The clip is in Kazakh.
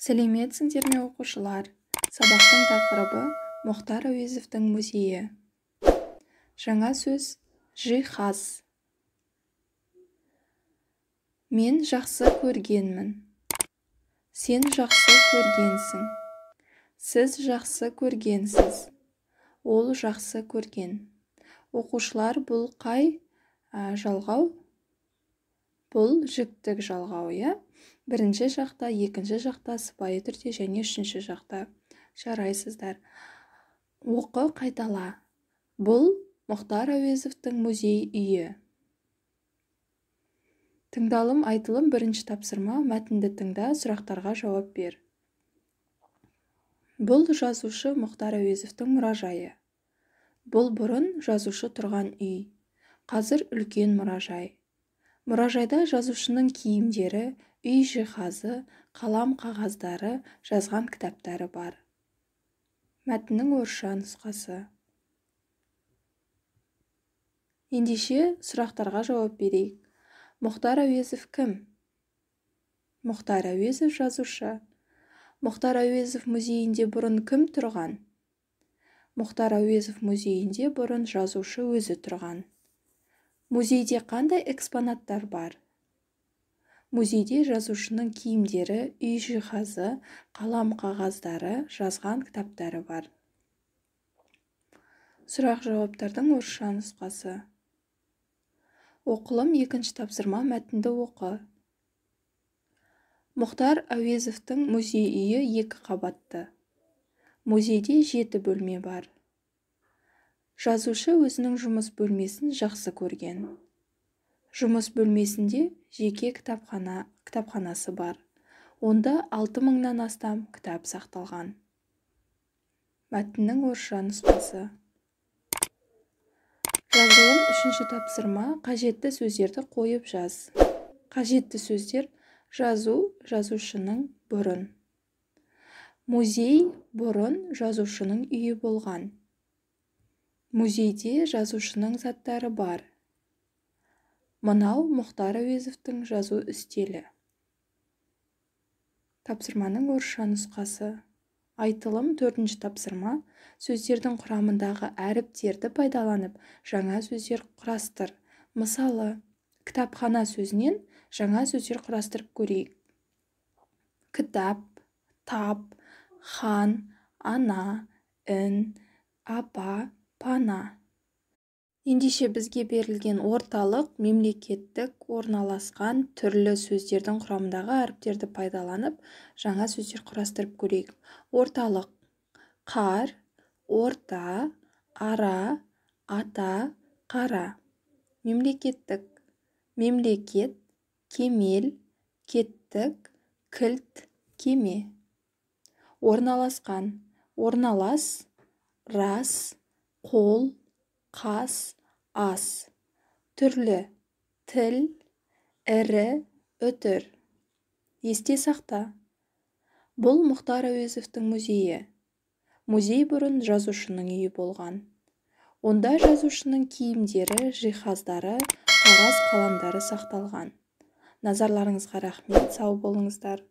сәлеметсіңдер ме оқушылар сабақтың тақырыбы мұхтар әуезовтің музейі жаңа сөз жиһаз мен жақсы көргенмін сен жақсы көргенсің сіз жақсы көргенсіз ол жақсы көрген оқушылар бұл қай жалғау бұл жіктік жалғау иә бірінші жақта екінші жақта сыпайы түрде және үшінші жақта жарайсыздар оқы қайтала бұл мұхтар әуезовтің музей үйі тыңдалым айтылым бірінші тапсырма мәтінді тыңда сұрақтарға жауап бер бұл жазушы мұхтар әуезовтің мұражайы бұл бұрын жазушы тұрған үй қазір үлкен мұражай мұражайда жазушының киімдері үй жиһазы қалам қағаздары жазған кітаптары бар мәтіннің орысша нұсқасы ендеше сұрақтарға жауап берейік мұхтар әуезов кім мұхтар әуезов жазушы мұхтар әуезов музейінде бұрын кім тұрған мұхтар әуезов музейінде бұрын жазушы өзі тұрған музейде қандай экспонаттар бар музейде жазушының киімдері үй жиһазы қалам қағаздары жазған кітаптары бар сұрақ жауаптардың орысша нұсқасы оқылым екінші тапсырма мәтінді оқы мұхтар әуезовтің музей үйі екі қабатты музейде жеті бөлме бар жазушы өзінің жұмыс бөлмесін жақсы көрген жұмыс бөлмесінде жеке кітапхана кітапханасы бар онда алты мыңнан астам кітап сақталған мәтіннің орысша нұсқасы жазылым үшінші тапсырма қажетті сөздерді қойып жаз қажетті сөздер жазу жазушының бұрын музей бұрын жазушының үйі болған музейде жазушының заттары бар мынау мұхтар әуезовтің жазу үстелі тапсырманың орысша нұсқасы айтылым төртінші тапсырма сөздердің құрамындағы әріптерді пайдаланып жаңа сөздер құрастыр мысалы кітапхана сөзінен жаңа сөздер құрастырып көрейік кітап тап хан ана ін апа пана ендеше бізге берілген орталық мемлекеттік орналасқан түрлі сөздердің құрамындағы әріптерді пайдаланып жаңа сөздер құрастырып көрейік орталық қар орта ара ата қара мемлекеттік мемлекет кемел кеттік кілт кеме орналасқан орналас рас қол қас ас түрлі тіл ірі үтір есте сақта бұл мұхтар әуезовтің музейі музей бұрын жазушының үйі болған онда жазушының киімдері жиһаздары қағаз қаламдары сақталған назарларыңызға рахмет сау болыңыздар